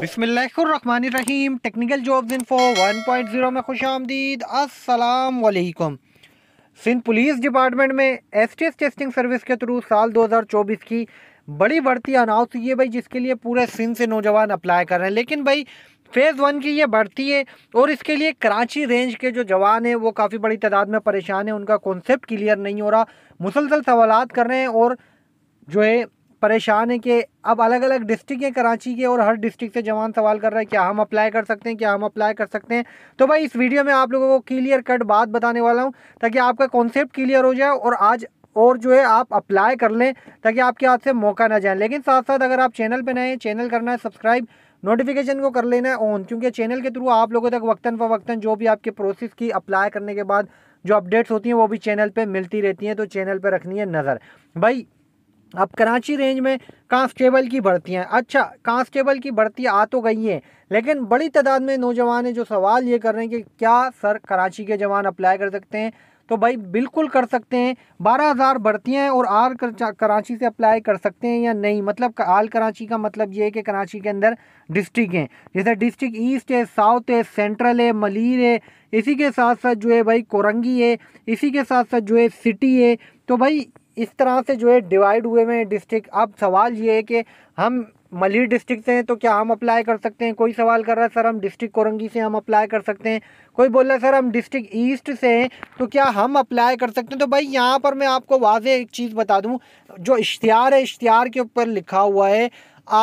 बिसमीम technical jobs point zero में खुश आमदीद असलकम सिंध पुलिस डिपार्टमेंट में एस टेस्टिंग सर्विस के थ्रू साल 2024 की बड़ी बढ़ती अनाउंस हुई है भाई जिसके लिए पूरे सिंध से नौजवान अप्लाई कर रहे हैं लेकिन भाई फ़ेज़ वन की ये बढ़ती है और इसके लिए कराची रेंज के जो जवान हैं वो काफ़ी बड़ी तादाद में परेशान है उनका कॉन्सेप्ट क्लियर नहीं हो रहा मुसलसल सवाल कर रहे हैं और जो है परेशान है कि अब अलग अलग डिस्ट्रिक्ट हैं कराची के और हर डिस्ट्रिक्ट से जवान सवाल कर रहा है क्या हम अप्लाई कर सकते हैं क्या हम अप्लाई कर सकते हैं तो भाई इस वीडियो में आप लोगों को क्लियर कट बात बताने वाला हूँ ताकि आपका कॉन्सेप्ट क्लियर हो जाए और आज और जो है आप अप्लाई कर लें ताकि आपके हाथ से मौका ना जाए लेकिन साथ साथ अगर आप चैनल पर नए चैनल करना है सब्सक्राइब नोटिफिकेशन को कर लेना है ऑन क्योंकि चैनल के थ्रू आप लोगों तक वक्ता फ़वक्ता जो भी आपके प्रोसेस की अप्लाई करने के बाद जो अपडेट्स होती हैं वो भी चैनल पे मिलती रहती हैं तो चैनल पे रखनी है नज़र भाई अब कराची रेंज में कांस्टेबल की भर्तियाँ अच्छा कांस्टेबल की भर्तियाँ आ तो गई हैं लेकिन बड़ी तादाद में नौजवान हैं जो सवाल ये कर रहे हैं कि क्या सर कराची के जवान अप्लाई कर सकते हैं तो भाई बिल्कुल कर सकते हैं बारह हज़ार भर्तियाँ हैं और आर कराची से अप्लाई कर सकते हैं या नहीं मतलब आल कराची का मतलब ये है कि कराची के अंदर डिस्ट्रिक्ट हैं जैसे डिस्ट्रिक्ट ईस्ट है साउथ है सेंट्रल है मलिर है इसी के साथ साथ जो है भाई कोरंगी है इसी के साथ साथ जो है सिटी है तो भाई इस तरह से जो है डिवाइड हुए हुए हैं डिस्ट्रिक्ट अब सवाल ये है कि हम मलिर डिस्ट्रिक्ट से हैं तो क्या हम अप्लाई कर सकते हैं कोई सवाल कर रहा है सर हम डिस्ट्रिक्ट कोरंगी से हम अप्लाई कर सकते हैं कोई बोल रहा है सर हम डिस्ट्रिक्ट ईस्ट से हैं तो क्या हम अप्लाई कर सकते हैं तो भाई यहाँ पर मैं आपको वाज एक चीज़ बता दूँ जो इश्तहार है इश्तहार के ऊपर लिखा हुआ है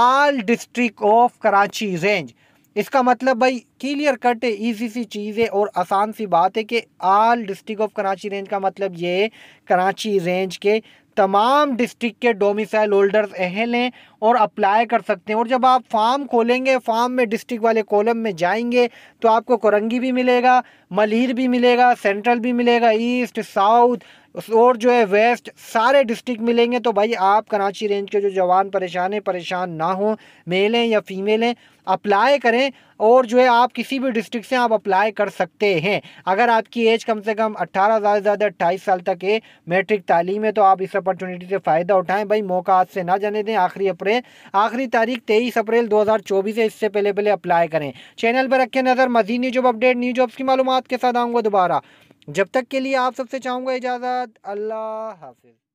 all district of Karachi range इसका मतलब भाई क्लियर कट है ईजी सी चीज़ है और आसान सी बात है कि all district of Karachi range का मतलब ये है कराची रेंज के तमाम डिस्ट्रिक्ट के डोमिसाइल होल्डर्स अहल हैं और अप्लाई कर सकते हैं और जब आप फार्म खोलेंगे फार्म में डिस्ट्रिक्ट वाले कॉलम में जाएंगे तो आपको कोरंगी भी मिलेगा मलिर भी मिलेगा सेंट्रल भी मिलेगा ईस्ट साउथ और जो है वेस्ट सारे डिस्ट्रिक्ट मिलेंगे तो भाई आप कराची रेंज के जो जवान परेशान हैं परेशान ना हो मेल हैं या फीमेल हैं अप्लाई करें और जो है आप किसी भी डिस्ट्रिक्ट से आप अप्लाई कर सकते हैं अगर आपकी एज कम से कम 18 ज़्यादा से ज़्यादा अट्ठाईस साल तक है मैट्रिक तालीम है तो आप इस अपॉर्चुनिटी से फ़ायदा उठाएं भाई मौका आज से ना जाने दें आखिरी अप्रैल आखिरी तारीख तेईस अप्रैल 2024 है इससे पहले पहले अप्लाई करें चैनल पर रखें नज़र मजीद न्यूज अपडेट न्यूज जॉब्स की मालूम के साथ आऊँगा दोबारा जब तक के लिए आप सबसे चाहूँगा इजाज़त अल्लाह हाफिज़